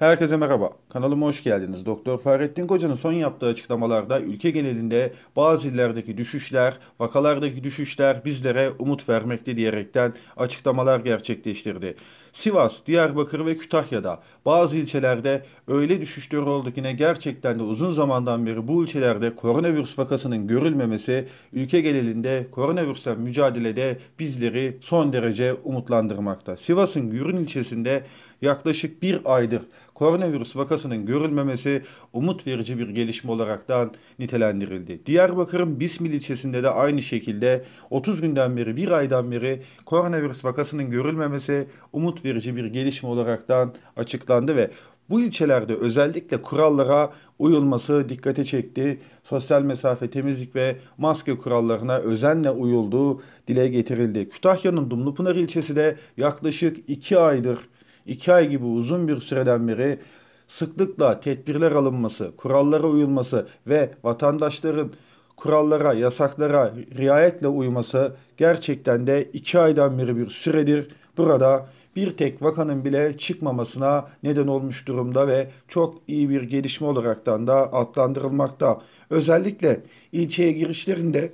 Herkese merhaba. Kanalıma hoş geldiniz. Doktor Fahrettin Koca'nın son yaptığı açıklamalarda ülke genelinde bazı illerdeki düşüşler, vakalardaki düşüşler bizlere umut vermekte diyerekten açıklamalar gerçekleştirdi. Sivas, Diyarbakır ve Kütahya'da bazı ilçelerde öyle düşüşler oldu ki ne gerçekten de uzun zamandan beri bu ilçelerde koronavirüs vakasının görülmemesi ülke genelinde koronavirüsle mücadelede bizleri son derece umutlandırmakta. Sivas'ın Gürün ilçesinde yaklaşık bir aydır koronavirüs vakasının görülmemesi umut verici bir gelişme olaraktan nitelendirildi. Diyarbakır'ın Bismil ilçesinde de aynı şekilde 30 günden beri, bir aydan beri koronavirüs vakasının görülmemesi umut verici bir gelişme olaraktan açıklandı ve bu ilçelerde özellikle kurallara uyulması dikkate çekti. Sosyal mesafe, temizlik ve maske kurallarına özenle uyulduğu dile getirildi. Kütahya'nın Dumlupınar ilçesi de yaklaşık 2 aydır 2 ay gibi uzun bir süreden beri sıklıkla tedbirler alınması, kurallara uyulması ve vatandaşların kurallara, yasaklara riayetle uyması gerçekten de 2 aydan beri bir süredir burada bir tek vakanın bile çıkmamasına neden olmuş durumda ve çok iyi bir gelişme olaraktan da adlandırılmakta. Özellikle ilçeye girişlerinde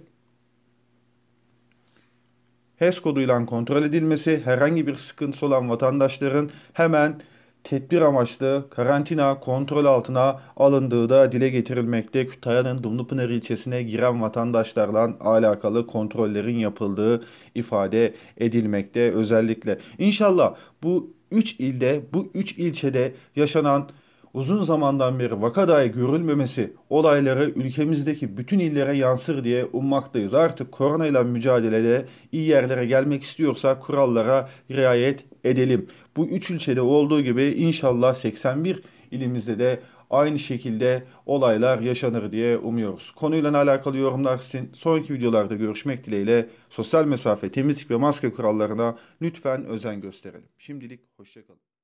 HES koduyla kontrol edilmesi, herhangi bir sıkıntısı olan vatandaşların hemen tedbir amaçlı karantina kontrol altına alındığı da dile getirilmekte. Kütahya'nın Dumlupınar ilçesine giren vatandaşlarla alakalı kontrollerin yapıldığı ifade edilmekte özellikle. İnşallah bu 3 ilde, bu 3 ilçede yaşanan uzun zamandan beri vakadayı görülmemesi olayları ülkemizdeki bütün illere yansır diye ummaktayız. Artık koronayla mücadelede iyi yerlere gelmek istiyorsa kurallara riayet edelim. Bu üç ilçede olduğu gibi inşallah 81 ilimizde de aynı şekilde olaylar yaşanır diye umuyoruz. Konuyla alakalı yorumlar sizin. Sonraki videolarda görüşmek dileğiyle sosyal mesafe, temizlik ve maske kurallarına lütfen özen gösterelim. Şimdilik hoşçakalın.